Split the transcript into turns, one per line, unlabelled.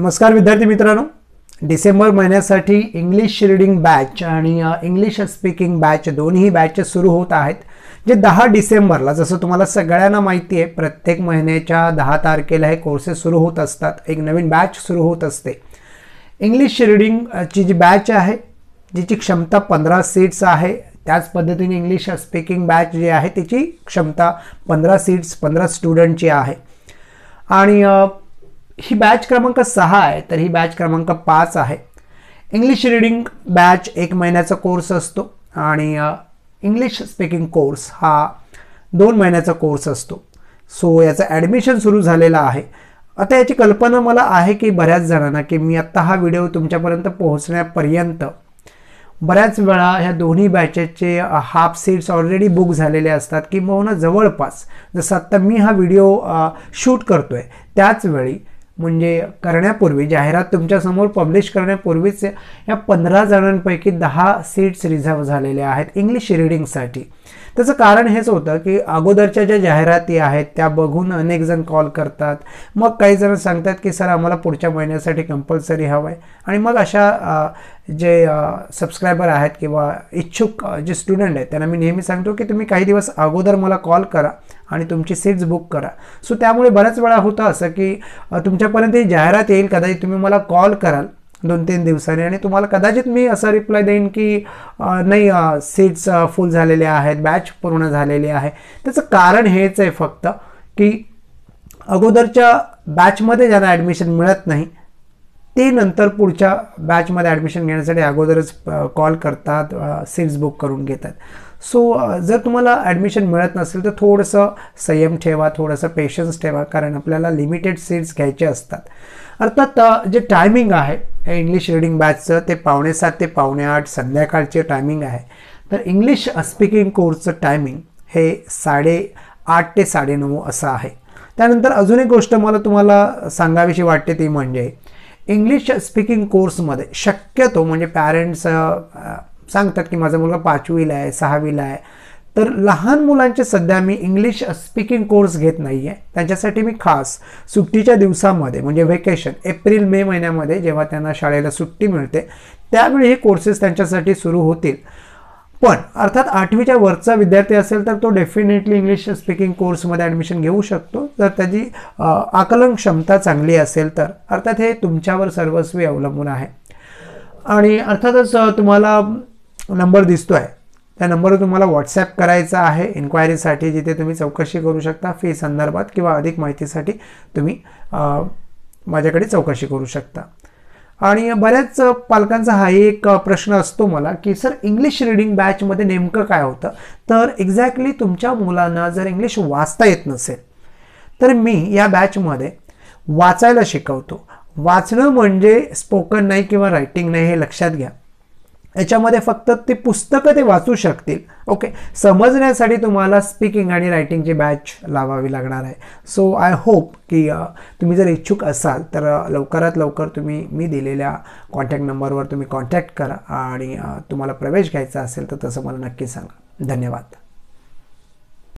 नमस्कार विद्यार्थी मित्रांनो डिसेंबर महिन्यासाठी इंग्लिश रीडिंग बॅच आणि इंग्लिश स्पीकिंग बॅच दोन्ही बॅच सुरू होत आहेत जे दहा डिसेंबरला जसं तुम्हाला सगळ्यांना माहिती आहे प्रत्येक महिन्याच्या दहा तारखेला हे कोर्सेस सुरू होत असतात एक नवीन बॅच सुरू होत असते इंग्लिश रिडिंगची जी बॅच आहे जिची क्षमता पंधरा सीट्स आहे त्याच पद्धतीने इंग्लिश स्पीकिंग बॅच जी आहे तिची क्षमता पंधरा सीट्स पंधरा स्टुडंटची आहे आणि ही बॅच क्रमांक सहा आहे तर ही बॅच क्रमांक पाच आहे इंग्लिश रिडिंग बॅच एक महिन्याचा कोर्स असतो आणि इंग्लिश स्पीकिंग कोर्स हा दोन महिन्याचा कोर्स असतो सो याचं ॲडमिशन सुरू झालेलं आहे आता याची कल्पना मला आहे की बऱ्याच जणांना की मी आत्ता हा व्हिडिओ तुमच्यापर्यंत पोहोचण्यापर्यंत बऱ्याच वेळा ह्या दोन्ही बॅचेसचे हाफ सीट्स ऑलरेडी बुक झालेले असतात किंबहुना जवळपास जसं आत्ता मी हा व्हिडिओ शूट करतो आहे त्याचवेळी म्हणजे करण्यापूर्वी जाहिरात तुमच्यासमोर पब्लिश करण्यापूर्वीच या पंधरा जणांपैकी दहा सीट्स रिझर्व झालेल्या आहेत इंग्लिश रिडिंगसाठी त्याचं कारण हेच होतं की अगोदरच्या ज्या जाहिराती आहेत त्या बघून अनेक जण कॉल करतात मग काही जण सांगतात की सर आम्हाला पुढच्या महिन्यासाठी कंपल्सरी हवं आहे आणि मग अशा जे सबस्क्रायबर आहेत किंवा इच्छुक जे स्टुडंट आहेत त्यांना मी नेहमी सांगतो की तुम्ही काही दिवस अगोदर मला कॉल करा आणि तुमची सीट्स बुक करा सो त्यामुळे बऱ्याच वेळा होतं असं की तुमच्या तुमच्यापर्यंत ही जाहिरात येईल कदाचित तुम्ही मला कॉल कराल दोन तीन दिवसांनी आणि तुम्हाला कदाचित मी असा रिप्लाय देईन की नाही सीट्स फुल झालेले आहेत बॅच पूर्ण झालेली आहे त्याचं कारण हेच आहे फक्त की अगोदरच्या बॅचमध्ये ज्यांना ॲडमिशन मिळत नाही ते नंतर पुढच्या बॅचमध्ये ॲडमिशन घेण्यासाठी अगोदरच कॉल करतात सीट्स बुक करून घेतात सो uh, जर तुम्हाला ॲडमिशन मिळत नसेल तर थोडंसं संयम ठेवा थोडंसं पेशन्स ठेवा कारण आपल्याला लिमिटेड सीट्स घ्यायचे असतात अर्थात जे टायमिंग आहे इंग्लिश रिडिंग बॅचचं ते सात ते पावणे आठ संध्याकाळचे टायमिंग आहे तर इंग्लिश स्पीकिंग कोर्सचं टायमिंग हे साडे आठ ते साडेनऊ असं आहे त्यानंतर अजून एक गोष्ट मला तुम्हाला सांगावीशी वाटते ती म्हणजे इंग्लिश स्पीकिंग कोर्समध्ये शक्यतो म्हणजे पॅरेंट्स सांगतात की माझा मुलगा पाचवीला आहे सहावीला आहे तर लहान मुलांचे सध्या मी इंग्लिश स्पीकिंग कोर्स घेत नाही आहे त्यांच्यासाठी मी खास सुट्टीच्या दिवसामध्ये म्हणजे व्हेकेशन एप्रिल मे महिन्यामध्ये जेव्हा त्यांना शाळेला सुट्टी मिळते त्यावेळी हे कोर्सेस त्यांच्यासाठी सुरू होतील पण अर्थात आठवीच्या वरचा विद्यार्थी असेल तर तो डेफिनेटली इंग्लिश स्पीकिंग कोर्समध्ये ॲडमिशन घेऊ शकतो जर त्याची आकलन क्षमता चांगली असेल तर अर्थात हे तुमच्यावर सर्वस्वी अवलंबून आहे आणि अर्थातच तुम्हाला नंबर दिसतो आहे त्या नंबरवर तुम्हाला व्हॉट्सॲप करायचा आहे इन्क्वायरीसाठी जिथे तुम्ही चौकशी करू शकता फी संदर्भात किंवा अधिक माहितीसाठी तुम्ही माझ्याकडे चौकशी करू शकता आणि बऱ्याच पालकांचा हा एक प्रश्न असतो मला की सर इंग्लिश रिडिंग बॅचमध्ये नेमकं काय होतं तर एक्झॅक्टली तुमच्या मुलांना जर इंग्लिश वाचता येत नसेल तर मी या बॅचमध्ये वाचायला शिकवतो वाचणं म्हणजे स्पोकन नाही किंवा रायटिंग नाही हे लक्षात घ्या याच्यामध्ये फक्त ते पुस्तकं ते वाचू शकतील ओके समजण्यासाठी तुम्हाला स्पीकिंग आणि रायटिंगची बॅच लावावी लागणार आहे सो आय होप की तुम्ही जर इच्छुक असाल तर लवकरात लवकर तुम्ही मी दिलेल्या कॉन्टॅक्ट नंबरवर तुम्ही कॉन्टॅक्ट करा आणि तुम्हाला प्रवेश घ्यायचा असेल तर तसं मला नक्की सांगा धन्यवाद